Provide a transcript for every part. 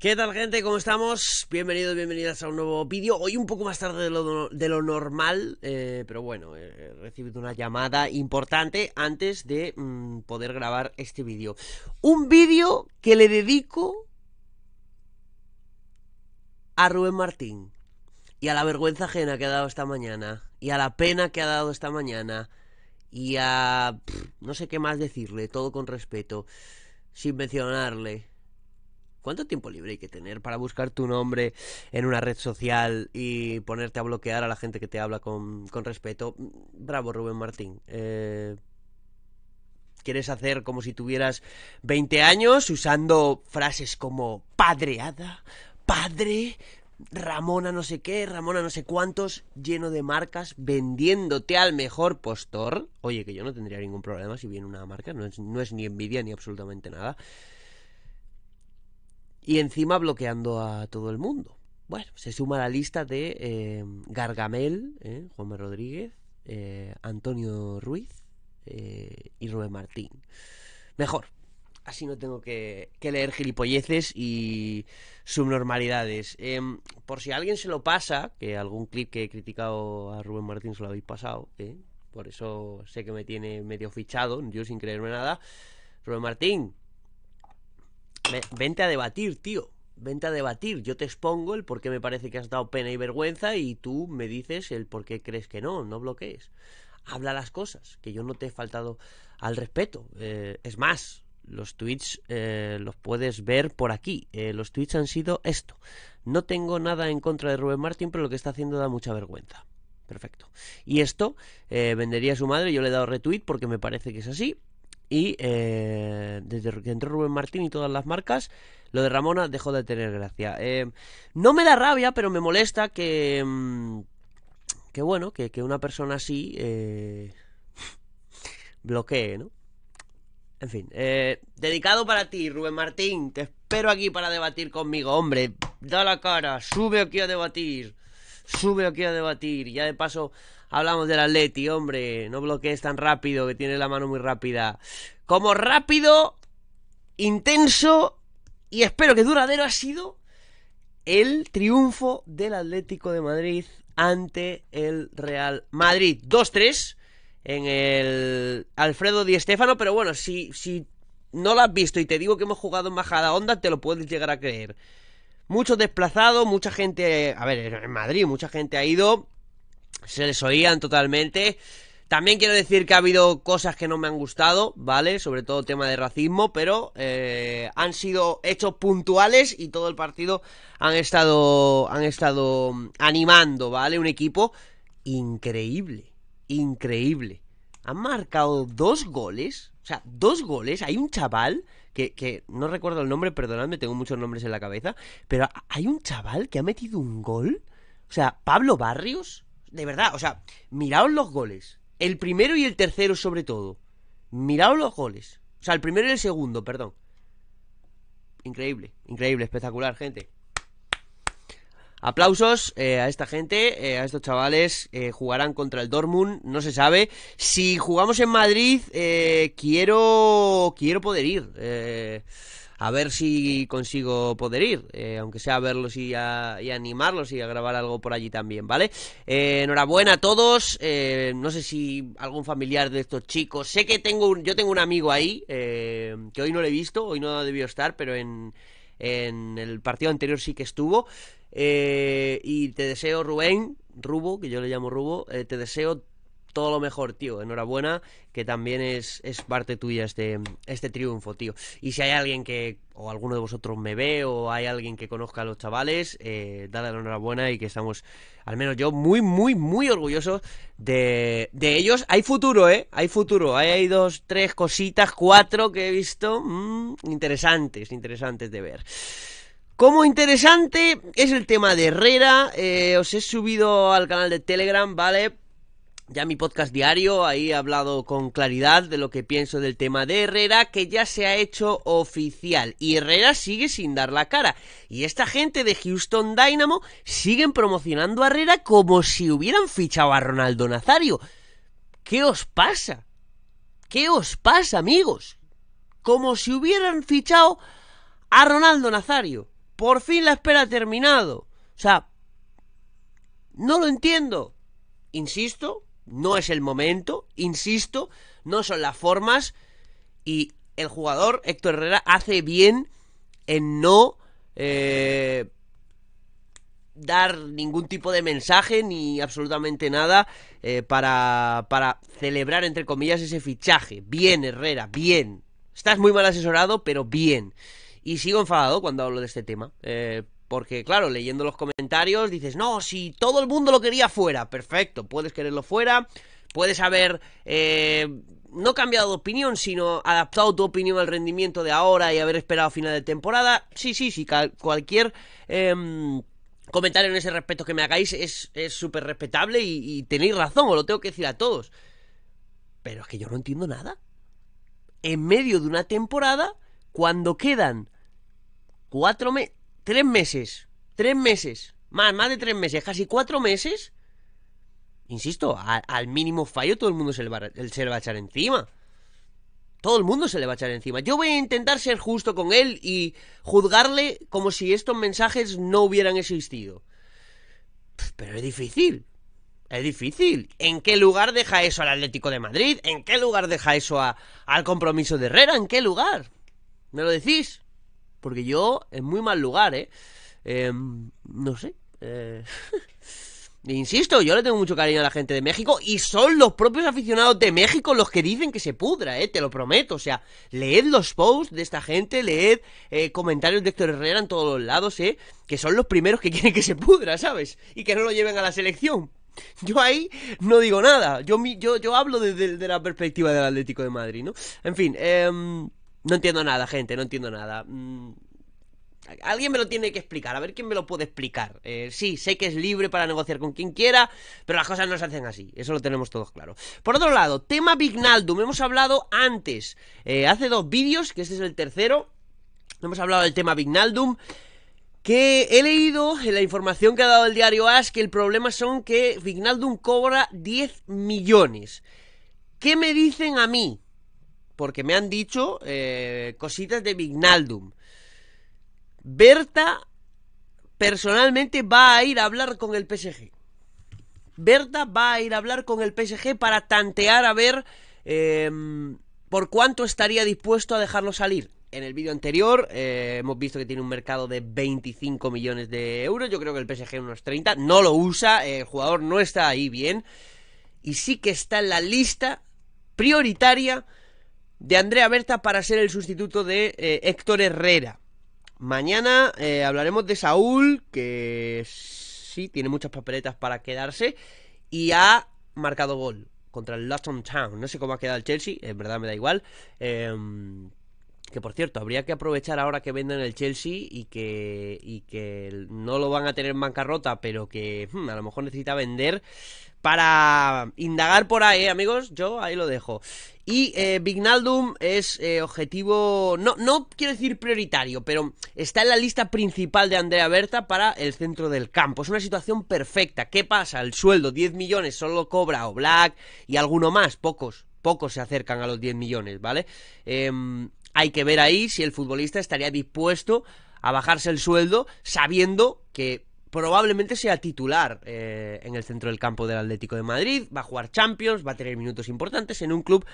¿Qué tal gente? ¿Cómo estamos? Bienvenidos, bienvenidas a un nuevo vídeo. Hoy un poco más tarde de lo, normal, eh, pero bueno, he recibido una llamada importante antes de mm, poder grabar este vídeo. Un vídeo que le dedico a Rubén Martín y a la vergüenza ajena que ha dado esta mañana y a la pena que ha dado esta mañana y a... no sé qué más decirle, todo con respeto, sin mencionarle ¿Cuánto tiempo libre hay que tener para buscar tu nombre en una red social y ponerte a bloquear a la gente que te habla con, respeto? Bravo, Rubén Martín. Eh, quieres hacer como si tuvieras 20 años usando frases como padreada, padre, Ramona no sé qué, Ramona no sé cuántos, lleno de marcas, vendiéndote al mejor postor. Oye, que yo no tendría ningún problema si viene una marca, no es, no es ni envidia ni absolutamente nada y encima bloqueando a todo el mundo. Bueno, se suma la lista de eh, Gargamel, eh, Rodríguez, eh, Antonio Ruiz eh, y Rubén Martín. Mejor, así no tengo que, que leer gilipolleces y subnormalidades. Em, por si alguien se lo pasa, que algún clip que he criticado a Rubén Martín se lo habéis pasado, por eso sé que me tiene medio fichado, yo sin creerme nada. Rubén Martín, Vente a debatir, tío. Vente a debatir. Yo te expongo el por qué me parece que has dado pena y vergüenza y tú me dices el por qué crees que no, no bloquees. Habla las cosas, que yo no te he faltado al respeto. Eh, es más, los tweets eh, los puedes ver por aquí. Eh, los tweets han sido esto. No tengo nada en contra de Rubén Martín, pero lo que está haciendo da mucha vergüenza. Perfecto. Y esto vendería a su madre. Yo le he dado retweet porque me parece que es así. Y eh, desde que entró Rubén Martín y todas las marcas, lo de Ramona dejó de tener gracia. Eh, no me da rabia, pero me molesta que. Mm, que bueno, que, una persona así. Eh, bloquee, ¿no? En fin, dedicado para ti, Rubén Martín. Te espero aquí para debatir conmigo, hombre. Da la cara, sube aquí a debatir. Sube aquí a debatir. Ya de paso, Hablamos del Atleti, hombre. No bloquees tan rápido, que tiene la mano muy rápida. Como rápido, intenso y espero que duradero ha sido el triunfo del Atlético de Madrid ante el Real Madrid. 2-3 en el Alfredo Di Stéfano, pero bueno, si, si no lo has visto y te digo que hemos jugado en majada onda, te lo puedes llegar a creer. Muchos desplazados, mucha gente. A ver, en Madrid, mucha gente ha ido se les oían totalmente. También quiero decir que ha habido cosas que no me han gustado, ¿vale? Sobre todo tema de racismo, pero eh, han sido hechos puntuales y todo el partido han estado, han estado animando, ¿vale? Un equipo increíble, increíble. Han marcado dos goles, o sea, dos goles. Hay un chaval que, que no recuerdo el nombre, perdonadme, tengo muchos nombres en la cabeza, pero hay un chaval que ha metido un gol. O sea, Pablo Barrios de verdad, o sea, miraos los goles. El primero y el tercero, sobre todo. Miraos los goles. O sea, el primero y el segundo, perdón. Increíble, increíble, espectacular, gente. Aplausos eh, a esta gente, eh, a estos chavales. Eh, jugarán contra el Dortmund, no se sabe. Si jugamos en Madrid, quiero, quiero poder ir a ver si consigo poder ir, eh, aunque sea a verlos y, animarlos y a grabar algo por allí también, ¿vale? Eh, enhorabuena a todos, eh, no sé si algún familiar de estos chicos, sé que tengo un, yo tengo un amigo ahí, que hoy no lo he visto, hoy no debió estar, pero en, en el partido anterior sí que estuvo. y te deseo, Rubén, Rubo, que yo le llamo Rubo, te deseo todo lo mejor, tío. Enhorabuena, que también es, parte tuya este, este triunfo, tío. Y si hay alguien que, o alguno de vosotros me ve, o hay alguien que conozca a los chavales, eh, dale la enhorabuena y que estamos, al menos yo, muy, muy, muy orgullosos de, ellos. Hay futuro, ¿eh? Hay futuro. Hay, dos, tres cositas, cuatro que he visto mm, interesantes, interesantes de ver. Como interesante es el tema de Herrera, eh, os he subido al canal de Telegram, ¿vale? ya mi podcast diario, ahí he hablado con claridad de lo que pienso del tema de Herrera, que ya se ha hecho oficial. Y Herrera sigue sin dar la cara. Y esta gente de Houston Dynamo siguen promocionando a Herrera como si hubieran fichado a Ronaldo Nazario. ¿Qué os pasa? ¿Qué os pasa, amigos? Como si hubieran fichado a Ronaldo Nazario. Por fin la espera ha terminado. O sea, no lo entiendo. Insisto, no es el momento, insisto, no son las formas y el jugador Héctor Herrera hace bien en no eh, dar ningún tipo de mensaje ni absolutamente nada eh, para, para celebrar, entre comillas, ese fichaje. Bien, Herrera, bien. Estás muy mal asesorado, pero bien. Y sigo enfadado cuando hablo de este tema. Eh, porque, claro, leyendo los comentarios dices, no, si todo el mundo lo quería fuera, perfecto, puedes quererlo fuera, puedes haber eh, no cambiado de opinión, sino adaptado tu opinión al rendimiento de ahora y haber esperado final de temporada. Sí, sí, sí, cualquier em, comentario en ese respecto que me hagáis es súper respetable y, y tenéis razón, os lo tengo que decir a todos. Pero es que yo no entiendo nada. En medio de una temporada, cuando quedan cuatro meses tres meses, tres meses, más, más de tres meses, casi cuatro meses, insisto, al mínimo fallo todo el mundo se le, va, a echar encima. Todo el mundo se le va a echar encima. Yo voy a intentar ser justo con él y juzgarle como si estos mensajes no hubieran existido. Pero es difícil. Es difícil. ¿En qué lugar deja eso al Atlético de Madrid? ¿En qué lugar deja eso al compromiso de Herrera? ¿En qué lugar? ¿Me lo decís? Porque yo, en muy mal lugar, ¿eh? Em, no sé. Eh, insisto, yo le tengo mucho cariño a la gente de México y son los propios aficionados de México los que dicen que se pudra, eh, te lo prometo. O sea, leed los posts de esta gente, leed eh, comentarios de Héctor Herrera en todos los lados, eh, que son los primeros que quieren que se pudra, ¿sabes? Y que no lo lleven a la selección. Yo ahí no digo nada, yo, yo, yo hablo desde la perspectiva del Atlético de Madrid, ¿no? En fin, eh... No entiendo nada, gente, no entiendo nada. Mm, alguien me lo tiene que explicar, a ver quién me lo puede explicar. Eh, sí, sé que es libre para negociar con quien quiera, pero las cosas no se hacen así, eso lo tenemos todos claro. Por otro lado, tema Vignaldum, hemos hablado antes, eh, hace dos vídeos, que este es el tercero, hemos hablado del tema Vignaldum. Que he leído en la información que ha dado el diario Ash que el problema son que Vignaldum cobra 10 millones. ¿Qué me dicen a mí? porque me han dicho eh, cositas de Vignaldum. Berta personalmente va a ir a hablar con el PSG. Berta va a ir a hablar con el PSG para tantear a ver em, por cuánto estaría dispuesto a dejarlo salir. En el vídeo anterior eh, hemos visto que tiene un mercado de 25 millones de euros. Yo creo que el PSG unos 30. No lo usa, el jugador no está ahí bien. Y sí que está en la lista prioritaria de Andrea Berta para ser el sustituto de eh, Héctor Herrera. Mañana eh, hablaremos de Saúl, que sí, tiene muchas papeletas para quedarse y ha marcado gol contra el Luton Town. No sé cómo ha quedado el Chelsea, en verdad me da igual. Em, que por cierto, habría que aprovechar ahora que venden el Chelsea y que, y que no lo van a tener en bancarrota, pero que hmm, a lo mejor necesita vender para indagar por ahí, ¿eh, amigos. Yo ahí lo dejo. Y eh, Vignaldum es eh, objetivo, no, no quiero decir prioritario, pero está en la lista principal de Andrea Berta para el centro del campo. Es una situación perfecta. ¿Qué pasa? El sueldo, 10 millones, solo cobra o Black y alguno más, pocos. Pocos se acercan a los 10 millones, ¿vale? Eh, hay que ver ahí si el futbolista estaría dispuesto a bajarse el sueldo sabiendo que probablemente sea titular eh, en el centro del campo del Atlético de Madrid, va a jugar Champions, va a tener minutos importantes en un club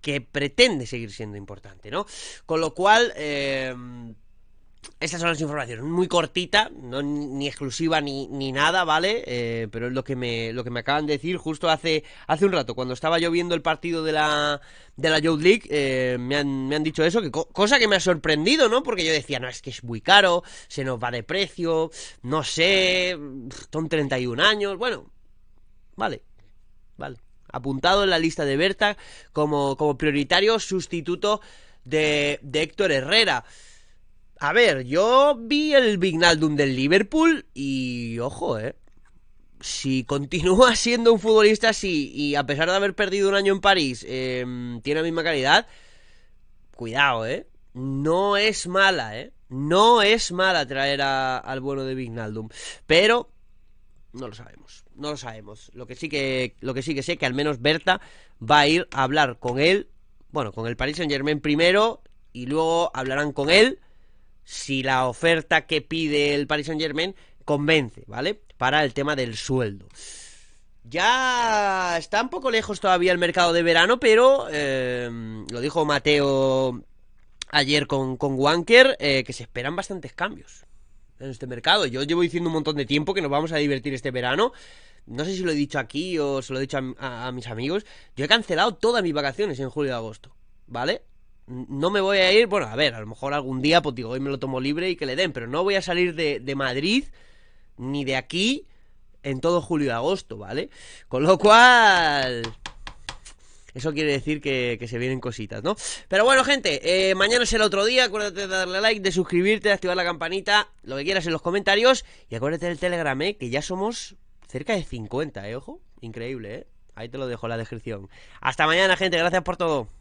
que pretende seguir siendo importante, ¿no? Con lo cual... Eh, estas son las informaciones, muy cortita, no, ni exclusiva ni, nada, ¿vale? Eh, pero es lo que, me, lo que me acaban de decir justo hace, hace un rato, cuando estaba yo viendo el partido de la, de la Youth League, eh, me, han, dicho eso, que cosa que me ha sorprendido, ¿no? Porque yo decía, no, es que es muy caro, se nos va de precio, no sé, son 31 años, bueno, vale, vale. Apuntado en la lista de Berta como, como prioritario sustituto de, de Héctor Herrera. A ver, yo vi el Vignaldum del Liverpool y ojo, eh. Si continúa siendo un futbolista así y a pesar de haber perdido un año en París, em, tiene la misma calidad, cuidado, eh. No es mala, eh. No es mala traer al bueno de Vignaldum. Pero no lo sabemos. No lo sabemos. Lo que sí que, lo que sí que sé que al menos Berta va a ir a hablar con él. Bueno, con el Paris Saint Germain primero. Y luego hablarán con él si la oferta que pide el Paris Saint Germain convence, ¿vale? Para el tema del sueldo. Ya está un poco lejos todavía el mercado de verano, pero eh, lo dijo Mateo ayer con, con Wanker, eh, que se esperan bastantes cambios en este mercado. Yo llevo diciendo un montón de tiempo que nos vamos a divertir este verano. No sé si lo he dicho aquí o se lo he dicho a mis amigos. Yo he cancelado todas mis vacaciones en julio y agosto, ¿vale? no me voy a ir, bueno, a ver, a lo mejor algún día, pues digo, hoy me lo tomo libre y que le den, pero no voy a salir de, Madrid ni de aquí en todo julio y agosto, ¿vale? Con lo cual... Eso quiere decir que, se vienen cositas, ¿no? Pero bueno, gente, eh, mañana es el otro día. Acuérdate de darle like, de suscribirte, de activar la campanita, lo que quieras en los comentarios. Y acuérdate del Telegram, ¿eh? Que ya somos cerca de 50, ¿eh? Ojo, increíble, ¿eh? Ahí te lo dejo en la descripción. Hasta mañana, gente. Gracias por todo.